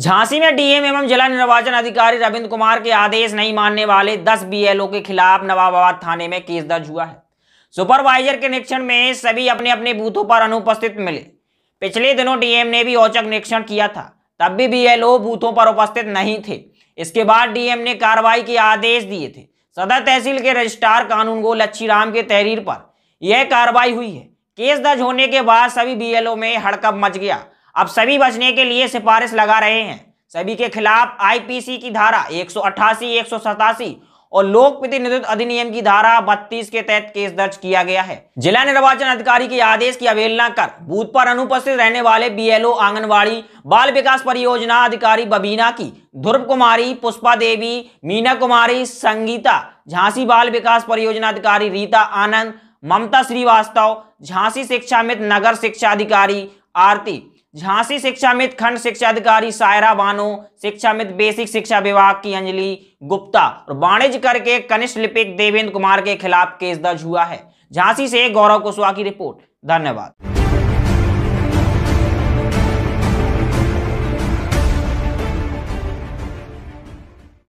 झांसी में डीएम एवं जिला निर्वाचन अधिकारी रविंद्र कुमार के आदेश नहीं मानने वाले 10 बीएलओ के खिलाफ नवाबाद थाने में केस दर्ज हुआ है सुपरवाइजर के निरीक्षण में सभी अपने अपने बूथों पर अनुपस्थित मिले पिछले दिनों डीएम ने भी औचक निरीक्षण किया था तब भी बीएलओ बूथों पर उपस्थित नहीं थे इसके बाद डीएम ने कार्रवाई के आदेश दिए थे सदर तहसील के रजिस्ट्रार कानून गो लच्छीराम के तहरीर पर यह कार्रवाई हुई है केस दर्ज होने के बाद सभी बीएलओ में हड़कप मच गया अब सभी बचने के लिए सिफारिश लगा रहे हैं सभी के खिलाफ आईपीसी की धारा एक सौ और लोक प्रतिनिधित्व अधिनियम की धारा बत्तीस के तहत केस दर्ज किया गया है जिला निर्वाचन अधिकारी के आदेश की अवहेलना कर बूथ पर अनुपस्थित रहने वाले बीएलओ आंगनवाड़ी बाल विकास परियोजना अधिकारी बबीना की ध्रुव कुमारी पुष्पा देवी मीना कुमारी संगीता झांसी बाल विकास परियोजना अधिकारी रीता आनंद ममता श्रीवास्तव झांसी शिक्षा मित्र नगर शिक्षा अधिकारी आरती झांसी शिक्षा मित्र खंड शिक्षा अधिकारी सायरा बानो शिक्षा मित्र बेसिक शिक्षा विभाग की अंजलि गुप्ता और वाणिज्य करके कनिष्ठ लिपिक देवेंद्र कुमार के खिलाफ केस दर्ज हुआ है झांसी से गौरव कुशवाहा की रिपोर्ट धन्यवाद